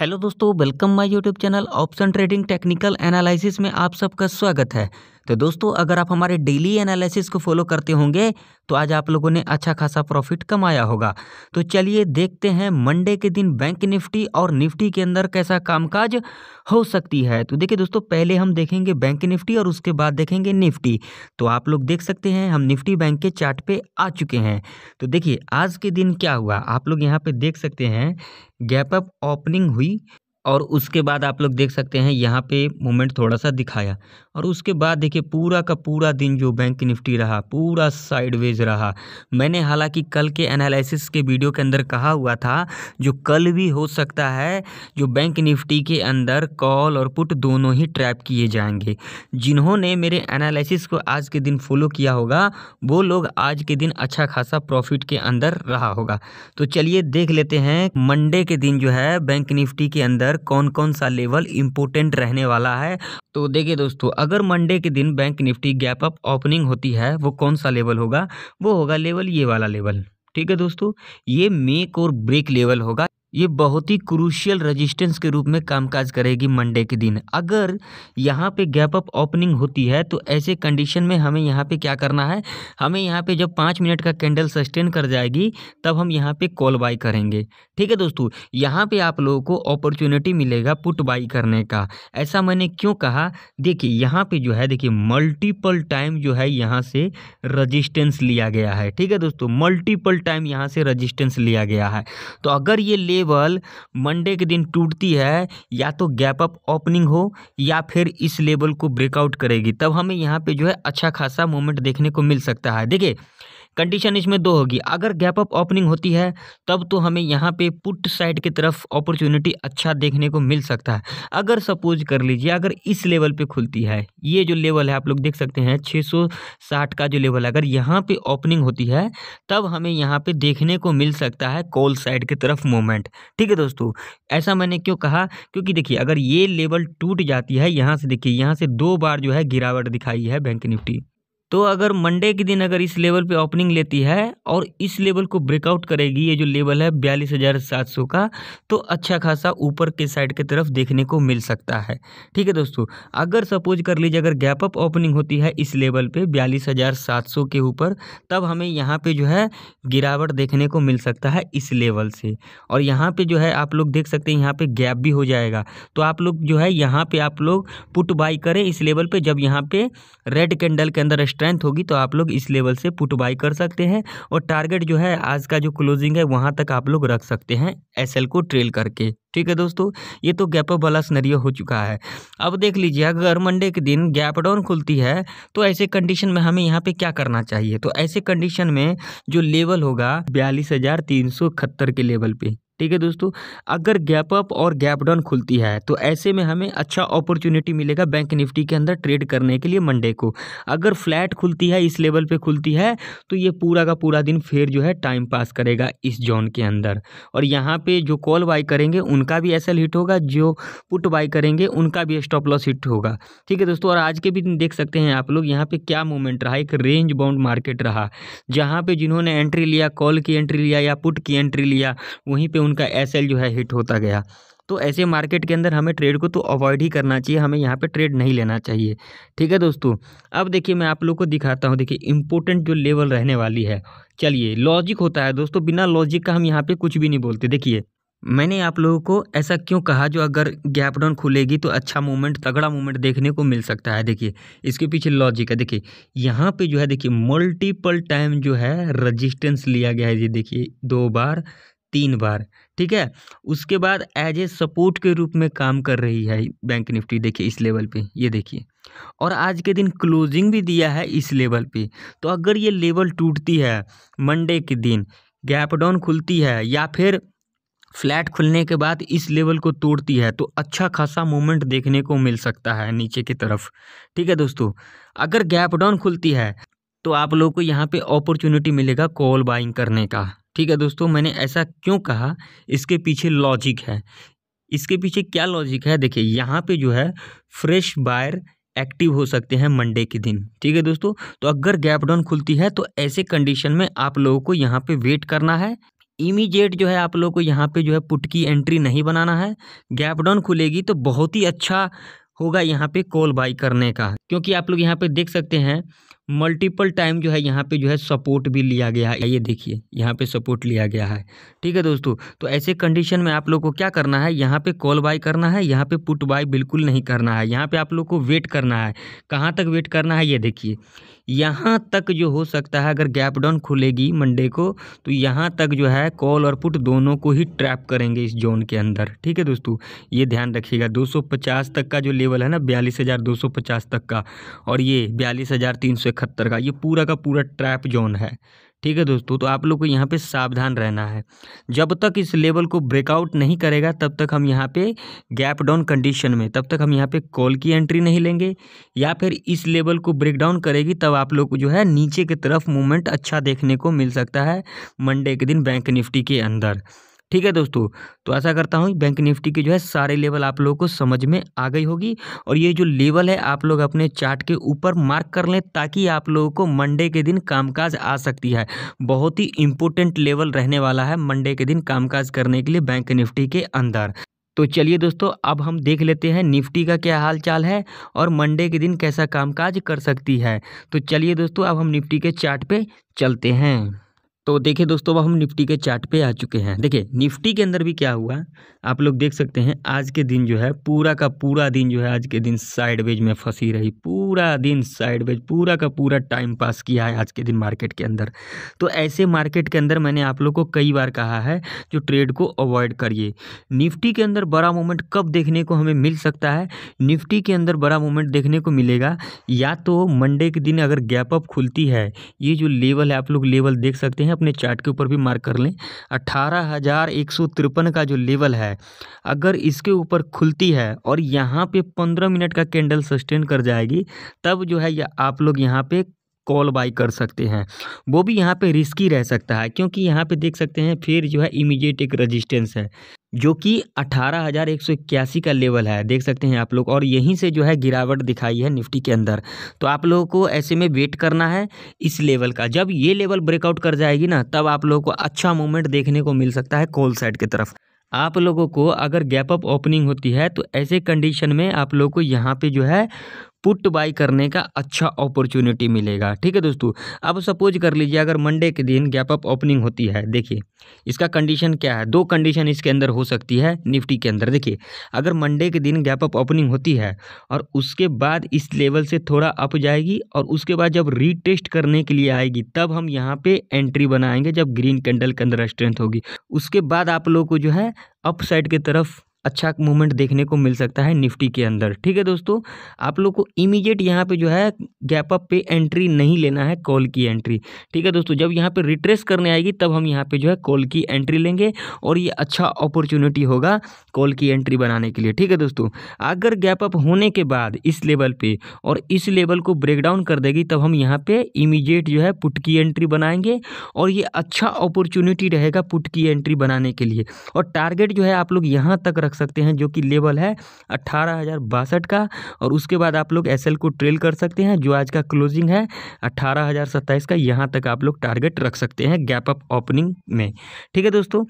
hello दोस्तों welcome my YouTube channel option trading technical analysis में आप सबका स्वागत है तो दोस्तों अगर आप हमारे डेली एनालिसिस को फॉलो करते होंगे तो आज आप लोगों ने अच्छा खासा प्रॉफिट कमाया होगा तो चलिए देखते हैं मंडे के दिन बैंक निफ्टी और निफ्टी के अंदर कैसा कामकाज हो सकती है तो देखिए दोस्तों पहले हम देखेंगे बैंक निफ्टी और उसके बाद देखेंगे निफ्टी तो आप लोग देख सकते हैं हम निफ्टी बैंक के चार्ट पे आ चुके हैं तो देखिए आज के दिन क्या हुआ आप लोग यहाँ पे देख सकते हैं गैप अप ओपनिंग हुई और उसके बाद आप लोग देख सकते हैं यहाँ पे मोमेंट थोड़ा सा दिखाया और उसके बाद देखिए पूरा का पूरा दिन जो बैंक निफ्टी रहा पूरा साइडवेज रहा मैंने हालांकि कल के एनालिसिस के वीडियो के अंदर कहा हुआ था जो कल भी हो सकता है जो बैंक निफ्टी के अंदर कॉल और पुट दोनों ही ट्रैप किए जाएंगे जिन्होंने मेरे एनालिसिस को आज के दिन फॉलो किया होगा वो लोग आज के दिन अच्छा खासा प्रॉफिट के अंदर रहा होगा तो चलिए देख लेते हैं मंडे के दिन जो है बैंक निफ्टी के अंदर अंदर कौन कौन सा लेवल इंपोर्टेंट रहने वाला है तो देखिए दोस्तों अगर मंडे के दिन bank Nifty gap up opening होती है वो कौन सा लेवल होगा वो होगा लेवल ये वाला लेवल ठीक है दोस्तों ये मेक और ब्रेक लेवल होगा ये बहुत ही क्रूशियल रजिस्टेंस के रूप में कामकाज करेगी मंडे के दिन अगर यहाँ पे गैप अप ओपनिंग होती है तो ऐसे कंडीशन में हमें यहाँ पे क्या करना है हमें यहाँ पे जब पाँच मिनट का कैंडल सस्टेन कर जाएगी तब हम यहाँ पे कॉल बाई करेंगे ठीक है दोस्तों यहाँ पे आप लोगों को अपॉर्चुनिटी मिलेगा पुट बाई करने का ऐसा मैंने क्यों कहा देखिए यहाँ पे जो है देखिए मल्टीपल टाइम जो है यहाँ से रजिस्टेंस लिया गया है ठीक है दोस्तों मल्टीपल टाइम यहाँ से रजिस्टेंस लिया गया है तो अगर ये ले लेवल मंडे के दिन टूटती है या तो गैप अप ओपनिंग हो या फिर इस लेवल को ब्रेकआउट करेगी तब हमें यहाँ पे जो है अच्छा खासा मोमेंट देखने को मिल सकता है देखिए कंडीशन इसमें दो होगी अगर गैप अप ओपनिंग होती है तब तो हमें यहाँ पे पुट साइड की तरफ अपॉर्चुनिटी अच्छा देखने को मिल सकता है अगर सपोज कर लीजिए अगर इस लेवल पे खुलती है ये जो लेवल है आप लोग देख सकते हैं 660 का जो लेवल है अगर यहाँ पे ओपनिंग होती है तब हमें यहाँ पे देखने को मिल सकता है कॉल साइड की तरफ मूवमेंट ठीक है दोस्तों ऐसा मैंने क्यों कहा क्योंकि देखिए अगर ये लेवल टूट जाती है यहाँ से देखिए यहाँ से दो बार जो है गिरावट दिखाई है बैंक निफ्टी तो अगर मंडे के दिन अगर इस लेवल पे ओपनिंग लेती है और इस लेवल को ब्रेकआउट करेगी ये जो लेवल है बयालीस हज़ार सात सौ का तो अच्छा खासा ऊपर के साइड की तरफ देखने को मिल सकता है ठीक है दोस्तों अगर सपोज कर लीजिए अगर गैप अप ओपनिंग होती है इस लेवल पे बयालीस हज़ार सात सौ के ऊपर तब हमें यहाँ पर जो है गिरावट देखने को मिल सकता है इस लेवल से और यहाँ पर जो है आप लोग देख सकते हैं यहाँ पर गैप भी हो जाएगा तो आप लोग जो है यहाँ पर आप लोग पुट बाई करें इस लेवल पर जब यहाँ पर रेड कैंडल के अंदर स्ट्रेंथ होगी तो आप लोग इस लेवल से पुट बाई कर सकते हैं और टारगेट जो है आज का जो क्लोजिंग है वहाँ तक आप लोग रख सकते हैं एस को ट्रेल करके ठीक है दोस्तों ये तो गैपअप वाला स्नरियो हो चुका है अब देख लीजिए अगर मंडे के दिन गैप डाउन खुलती है तो ऐसे कंडीशन में हमें यहाँ पे क्या करना चाहिए तो ऐसे कंडीशन में जो लेवल होगा बयालीस के लेवल पे ठीक है दोस्तों अगर गैप अप और गैप डाउन खुलती है तो ऐसे में हमें अच्छा अपॉर्चुनिटी मिलेगा बैंक निफ्टी के अंदर ट्रेड करने के लिए मंडे को अगर फ्लैट खुलती है इस लेवल पे खुलती है तो ये पूरा का पूरा दिन फिर जो है टाइम पास करेगा इस जोन के अंदर और यहाँ पे जो कॉल बाई करेंगे उनका भी एस हिट होगा जो पुट बाई करेंगे उनका भी स्टॉप लॉस हिट होगा ठीक है दोस्तों और आज के भी दिन देख सकते हैं आप लोग यहाँ पर क्या मूवमेंट रहा एक रेंज बाउंड मार्केट रहा जहाँ पर जिन्होंने एंट्री लिया कॉल की एंट्री लिया या पुट की एंट्री लिया वहीं पर उनका एस जो है हिट होता गया तो ऐसे मार्केट के अंदर हमें ट्रेड को तो अवॉइड ही करना चाहिए हमें यहाँ पे ट्रेड नहीं लेना चाहिए ठीक है दोस्तों अब देखिए मैं आप लोग को दिखाता हूँ देखिए इम्पोर्टेंट जो लेवल रहने वाली है चलिए लॉजिक होता है दोस्तों बिना लॉजिक का हम यहाँ पे कुछ भी नहीं बोलते देखिए मैंने आप लोगों को ऐसा क्यों कहा जो अगर गैप डाउन खुलेगी तो अच्छा मूवमेंट तगड़ा मूवमेंट देखने को मिल सकता है देखिए इसके पीछे लॉजिक है देखिए यहाँ पे जो है देखिए मल्टीपल टाइम जो है रजिस्टेंस लिया गया है ये देखिए दो बार तीन बार ठीक है उसके बाद एज ए सपोर्ट के रूप में काम कर रही है बैंक निफ्टी देखिए इस लेवल पे ये देखिए और आज के दिन क्लोजिंग भी दिया है इस लेवल पे तो अगर ये लेवल टूटती है मंडे के दिन गैप डाउन खुलती है या फिर फ्लैट खुलने के बाद इस लेवल को तोड़ती है तो अच्छा खासा मूवमेंट देखने को मिल सकता है नीचे की तरफ ठीक है दोस्तों अगर गैप डाउन खुलती है तो आप लोगों को यहाँ पे अपॉर्चुनिटी मिलेगा कॉल बाइंग करने का ठीक है दोस्तों मैंने ऐसा क्यों कहा इसके पीछे लॉजिक है इसके पीछे क्या लॉजिक है देखिए यहाँ पे जो है फ्रेश बायर एक्टिव हो सकते हैं मंडे के दिन ठीक है दोस्तों तो अगर गैप डाउन खुलती है तो ऐसे कंडीशन में आप लोगों को यहाँ पे वेट करना है इमीजिएट जो है आप लोगों को यहाँ पे जो है पुट की एंट्री नहीं बनाना है गैप डाउन खुलेगी तो बहुत ही अच्छा होगा यहाँ पे कॉल बाई करने का क्योंकि आप लोग यहाँ पे देख सकते हैं मल्टीपल टाइम जो है यहाँ पे जो है सपोर्ट भी लिया गया है ये देखिए यहाँ पे सपोर्ट लिया गया है ठीक है दोस्तों तो ऐसे कंडीशन में आप लोग को क्या करना है यहाँ पे कॉल बाय करना है यहाँ पे पुट बाय बिल्कुल नहीं करना है यहाँ पे आप लोग को वेट करना है कहाँ तक वेट करना है ये देखिए यहाँ तक जो हो सकता है अगर गैप डाउन खुलेगी मंडे को तो यहाँ तक जो है कॉल और पुट दोनों को ही ट्रैप करेंगे इस जोन के अंदर ठीक है दोस्तों ये ध्यान रखिएगा 250 तक का जो लेवल है ना बयालीस तक का और ये बयालीस इकहत्तर का ये पूरा का पूरा ट्रैप जोन है ठीक है दोस्तों तो आप लोग को यहाँ पे सावधान रहना है जब तक इस लेवल को ब्रेकआउट नहीं करेगा तब तक हम यहाँ पे गैप डाउन कंडीशन में तब तक हम यहाँ पे कॉल की एंट्री नहीं लेंगे या फिर इस लेवल को ब्रेक डाउन करेगी तब आप लोग को जो है नीचे की तरफ मूवमेंट अच्छा देखने को मिल सकता है मंडे के दिन बैंक निफ्टी के अंदर ठीक है दोस्तों तो ऐसा करता हूँ बैंक निफ्टी के जो है सारे लेवल आप लोगों को समझ में आ गई होगी और ये जो लेवल है आप लोग अपने चार्ट के ऊपर मार्क कर लें ताकि आप लोगों को मंडे के दिन कामकाज आ सकती है बहुत ही इंपॉर्टेंट लेवल रहने वाला है मंडे के दिन कामकाज करने के लिए बैंक निफ्टी के अंदर तो चलिए दोस्तों अब हम देख लेते हैं निफ्टी का क्या हाल चाल है और मंडे के दिन कैसा कामकाज कर सकती है तो चलिए दोस्तों अब हम निफ्टी के चार्ट पे चलते हैं तो देखिए दोस्तों अब हम निफ्टी के चार्ट पे आ चुके हैं देखिए निफ्टी के अंदर भी क्या हुआ आप लोग देख सकते हैं आज के दिन जो है पूरा का पूरा दिन जो है आज के दिन साइडवेज में फंसी रही पूरा दिन साइडवेज पूरा का पूरा टाइम पास किया है आज के दिन मार्केट के अंदर तो ऐसे मार्केट के अंदर मैंने आप लोग को कई बार कहा है जो ट्रेड को अवॉइड करिए निफ्टी के अंदर बड़ा मोमेंट कब देखने को हमें मिल सकता है निफ्टी के अंदर बड़ा मोमेंट देखने को मिलेगा या तो मंडे के दिन अगर गैप अप खुलती है ये जो लेवल है आप लोग लेवल देख सकते हैं अपने चार्ट के ऊपर भी मार्क कर लें अट्ठारह हज़ार एक सौ तिरपन का जो लेवल है अगर इसके ऊपर खुलती है और यहाँ पे पंद्रह मिनट का कैंडल सस्टेन कर जाएगी तब जो है या आप लोग यहाँ पे कॉल बाई कर सकते हैं वो भी यहाँ पे रिस्की रह सकता है क्योंकि यहाँ पे देख सकते हैं फिर जो है इमीडिएट एक रजिस्टेंस है जो कि अठारह हज़ार एक सौ इक्यासी का लेवल है देख सकते हैं आप लोग और यहीं से जो है गिरावट दिखाई है निफ्टी के अंदर तो आप लोगों को ऐसे में वेट करना है इस लेवल का जब ये लेवल ब्रेकआउट कर जाएगी ना तब आप लोगों को अच्छा मूवमेंट देखने को मिल सकता है कॉल साइड की तरफ आप लोगों को अगर गैप अप ओपनिंग होती है तो ऐसे कंडीशन में आप लोगों को यहाँ पे जो है पुट बाई करने का अच्छा अपॉर्चुनिटी मिलेगा ठीक है दोस्तों अब सपोज कर लीजिए अगर मंडे के दिन गैप अप ओपनिंग होती है देखिए इसका कंडीशन क्या है दो कंडीशन इसके अंदर हो सकती है निफ्टी के अंदर देखिए अगर मंडे के दिन गैप अप ओपनिंग होती है और उसके बाद इस लेवल से थोड़ा अप जाएगी और उसके बाद जब रीटेस्ट करने के लिए आएगी तब हम यहाँ पर एंट्री बनाएंगे जब ग्रीन कैंडल के अंदर स्ट्रेंथ होगी उसके बाद आप लोग को जो है अप साइड की तरफ अच्छा मूवमेंट देखने को मिल सकता है निफ्टी के अंदर ठीक है दोस्तों आप लोग को इमीडिएट यहाँ पे जो है गैप अप पे एंट्री नहीं लेना है कॉल की एंट्री ठीक है दोस्तों जब यहाँ पे रिट्रेस करने आएगी तब हम यहाँ पे जो है कॉल की एंट्री लेंगे और ये अच्छा अपॉर्चुनिटी होगा कॉल की एंट्री बनाने के लिए ठीक है दोस्तों अगर गैप अप होने के बाद इस लेवल पे और इस लेवल को ब्रेक डाउन कर देगी तब हम यहाँ पर इमीजिएट जो है पुट की एंट्री बनाएंगे और ये अच्छा अपॉर्चुनिटी रहेगा पुट की एंट्री बनाने के लिए और टारगेट जो है आप लोग यहाँ तक रख रख सकते हैं जो कि लेवल है अट्ठारह का और उसके बाद आप लोग एस को ट्रेल कर सकते हैं जो आज का क्लोजिंग है अट्ठारह का यहाँ तक आप लोग टारगेट रख सकते हैं गैप अप ओपनिंग में ठीक है दोस्तों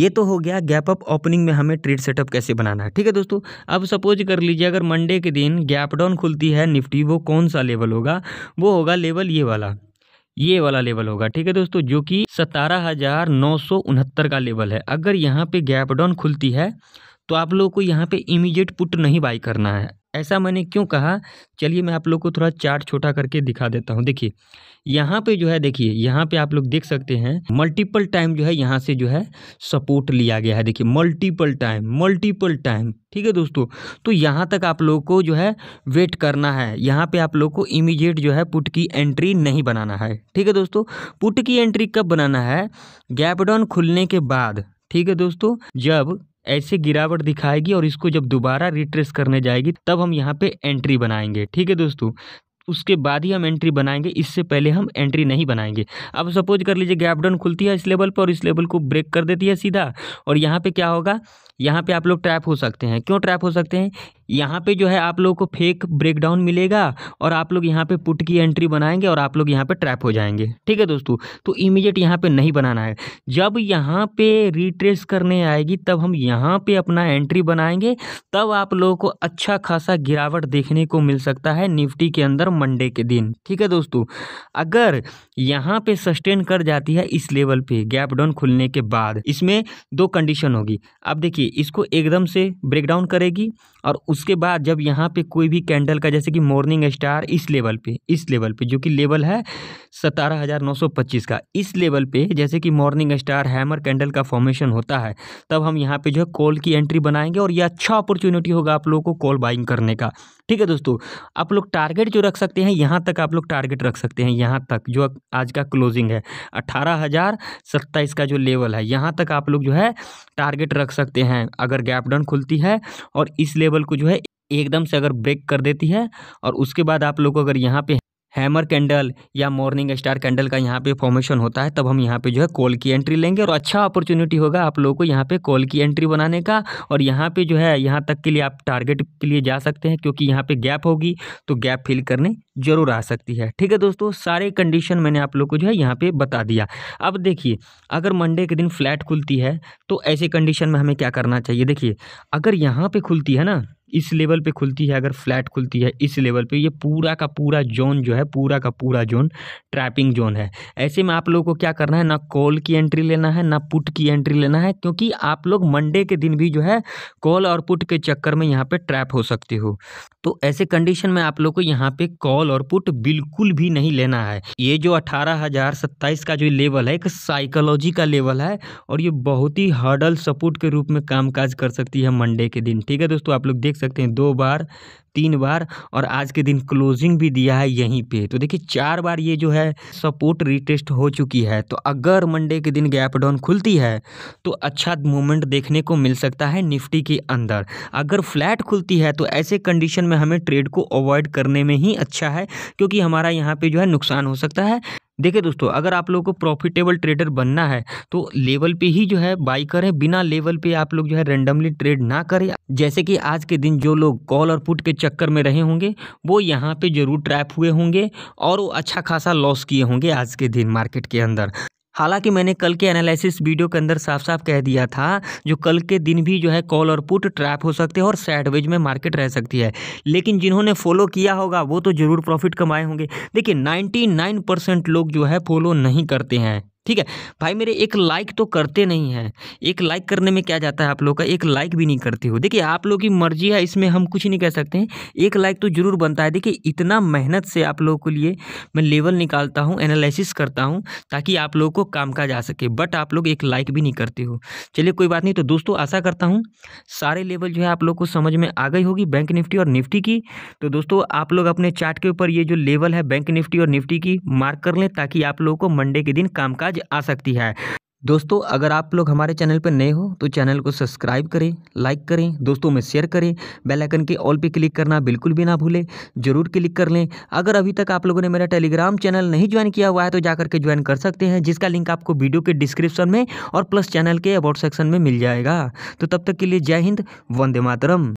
ये तो हो गया गैप अप ओपनिंग में हमें ट्रेड सेटअप कैसे बनाना है ठीक है दोस्तों अब सपोज कर लीजिए अगर मंडे के दिन गैप डाउन खुलती है निफ्टी वो कौन सा लेवल होगा वो होगा लेवल ये वाला ये वाला लेवल होगा ठीक है दोस्तों जो कि सतारह का लेवल है अगर यहाँ पे गैप डाउन खुलती है तो आप लोगों को यहाँ पे इमीडिएट पुट नहीं बाई करना है ऐसा मैंने क्यों कहा चलिए मैं आप लोग को थोड़ा चार्ट छोटा करके दिखा देता हूँ देखिए यहाँ पे जो है देखिए यहाँ पे आप लोग देख सकते हैं मल्टीपल टाइम जो है यहाँ से जो है सपोर्ट लिया गया है देखिए मल्टीपल टाइम मल्टीपल टाइम ठीक है दोस्तों तो यहाँ तक आप लोग को जो है वेट करना है यहाँ पे आप लोग को इमीडिएट जो है पुट की एंट्री नहीं बनाना है ठीक है दोस्तों पुट की एंट्री कब बनाना है गैपडाउन खुलने के बाद ठीक है दोस्तों जब ऐसे गिरावट दिखाएगी और इसको जब दोबारा रिट्रेस करने जाएगी तब हम यहाँ पे एंट्री बनाएंगे ठीक है दोस्तों उसके बाद ही हम एंट्री बनाएंगे इससे पहले हम एंट्री नहीं बनाएंगे अब सपोज कर लीजिए गैप डाउन खुलती है इस लेवल पर और इस लेवल को ब्रेक कर देती है सीधा और यहाँ पे क्या होगा यहाँ पे आप लोग ट्रैप हो सकते हैं क्यों ट्रैप हो सकते हैं यहाँ पे जो है आप लोगों को फेक ब्रेकडाउन मिलेगा और आप लोग यहाँ पे पुट की एंट्री बनाएंगे और आप लोग यहाँ पे ट्रैप हो जाएंगे ठीक है दोस्तों तो इमीडिएट यहाँ पे नहीं बनाना है जब यहाँ पे रिट्रेस करने आएगी तब हम यहाँ पे अपना एंट्री बनाएंगे तब आप लोगों को अच्छा खासा गिरावट देखने को मिल सकता है निफ्टी के अंदर मंडे के दिन ठीक है दोस्तों अगर यहाँ पे सस्टेन कर जाती है इस लेवल पे गैप डाउन खुलने के बाद इसमें दो कंडीशन होगी अब देखिए देखिए इसको एकदम से ब्रेक डाउन करेगी और उसके बाद जब यहाँ पे कोई भी कैंडल का जैसे कि मॉर्निंग स्टार इस लेवल पे इस लेवल पे जो कि लेवल है सतारह हज़ार नौ सौ पच्चीस का इस लेवल पे जैसे कि मॉर्निंग स्टार हैमर कैंडल का फॉर्मेशन होता है तब हम यहाँ पे जो है कॉल की एंट्री बनाएंगे और ये अच्छा अपॉर्चुनिटी होगा आप लोगों को कॉल बाइंग करने का ठीक है दोस्तों आप लोग टारगेट जो रख सकते हैं यहाँ तक आप लोग टारगेट रख सकते हैं यहाँ तक जो आज का क्लोजिंग है अट्ठारह हज़ार सत्ताईस का जो लेवल है यहाँ तक आप लोग जो है टारगेट रख सकते हैं हैं अगर गैप डाउन खुलती है और इस लेवल को जो है एकदम से अगर ब्रेक कर देती है और उसके बाद आप लोग अगर यहाँ पे हैमर कैंडल या मॉर्निंग स्टार कैंडल का यहाँ पे फॉर्मेशन होता है तब हम यहाँ पे जो है कॉल की एंट्री लेंगे और अच्छा अपॉर्चुनिटी होगा आप लोगों को यहाँ पे कॉल की एंट्री बनाने का और यहाँ पे जो है यहाँ तक के लिए आप टारगेट के लिए जा सकते हैं क्योंकि यहाँ पे गैप होगी तो गैप फिल करने जरूर आ सकती है ठीक है दोस्तों सारे कंडीशन मैंने आप लोग को जो है यहाँ पर बता दिया अब देखिए अगर मंडे के दिन फ्लैट खुलती है तो ऐसे कंडीशन में हमें क्या करना चाहिए देखिए अगर यहाँ पर खुलती है ना इस लेवल पे खुलती है अगर फ्लैट खुलती है इस लेवल पे ये पूरा का पूरा जोन जो है पूरा का पूरा जोन ट्रैपिंग जोन है ऐसे में आप लोगों को क्या करना है ना कॉल की एंट्री लेना है ना पुट की एंट्री लेना है क्योंकि आप लोग मंडे के दिन भी जो है कॉल और पुट के चक्कर में यहाँ पर ट्रैप हो सकते हो तो ऐसे कंडीशन में आप लोग को यहाँ पे कॉल और पुट बिल्कुल भी नहीं लेना है ये जो अठारह हजार सत्ताईस का जो लेवल है एक साइकोलॉजी का लेवल है और ये बहुत ही हर्डल सपोर्ट के रूप में कामकाज कर सकती है मंडे के दिन ठीक है दोस्तों आप लोग देख सकते हैं दो बार तीन बार और आज के दिन क्लोजिंग भी दिया है यहीं पे तो देखिए चार बार ये जो है सपोर्ट रिटेस्ट हो चुकी है तो अगर मंडे के दिन गैप डाउन खुलती है तो अच्छा मूवमेंट देखने को मिल सकता है निफ्टी के अंदर अगर फ्लैट खुलती है तो ऐसे कंडीशन में हमें ट्रेड को अवॉइड करने में ही अच्छा है क्योंकि हमारा यहाँ पर जो है नुकसान हो सकता है देखिए दोस्तों अगर आप लोगों को प्रॉफिटेबल ट्रेडर बनना है तो लेवल पे ही जो है बाई करें बिना लेवल पे आप लोग जो है रेंडमली ट्रेड ना करें जैसे कि आज के दिन जो लोग कॉल और पुट के चक्कर में रहे होंगे वो यहाँ पे जरूर ट्रैप हुए होंगे और वो अच्छा खासा लॉस किए होंगे आज के दिन मार्केट के अंदर हालांकि मैंने कल के एनालिसिस वीडियो के अंदर साफ साफ कह दिया था जो कल के दिन भी जो है कॉल और पुट ट्रैप हो सकते हैं और सैडवेज में मार्केट रह सकती है लेकिन जिन्होंने फॉलो किया होगा वो तो ज़रूर प्रॉफिट कमाए होंगे देखिए 99 परसेंट लोग जो है फॉलो नहीं करते हैं ठीक है भाई मेरे एक लाइक तो करते नहीं हैं एक लाइक करने में क्या जाता है आप लोग का एक लाइक भी नहीं करते हो देखिए आप लोग की मर्जी है इसमें हम कुछ नहीं कह सकते हैं एक लाइक तो ज़रूर बनता है देखिए इतना मेहनत से आप लोगों के लिए मैं लेवल निकालता हूँ एनालिसिस करता हूँ ताकि आप लोगों को काम का जा सके बट आप लोग एक लाइक भी नहीं करते हो चलिए कोई बात नहीं तो दोस्तों आशा करता हूँ सारे लेवल जो है आप लोग को समझ में आ गई होगी बैंक निफ्टी और निफ्टी की तो दोस्तों आप लोग अपने चार्ट के ऊपर ये जो लेवल है बैंक निफ्टी और निफ्टी की मार्क कर लें ताकि आप लोगों को मंडे के दिन काम आवाज़ आ सकती है दोस्तों अगर आप लोग हमारे चैनल पर नए हो तो चैनल को सब्सक्राइब करें लाइक करें दोस्तों में शेयर करें बेल आइकन के ऑल पे क्लिक करना बिल्कुल भी ना भूलें जरूर क्लिक कर लें अगर अभी तक आप लोगों ने मेरा टेलीग्राम चैनल नहीं ज्वाइन किया हुआ है तो जाकर के ज्वाइन कर सकते हैं जिसका लिंक आपको वीडियो के डिस्क्रिप्शन में और प्लस चैनल के अबाउट सेक्शन में मिल जाएगा तो तब तक के लिए जय हिंद वंदे मातरम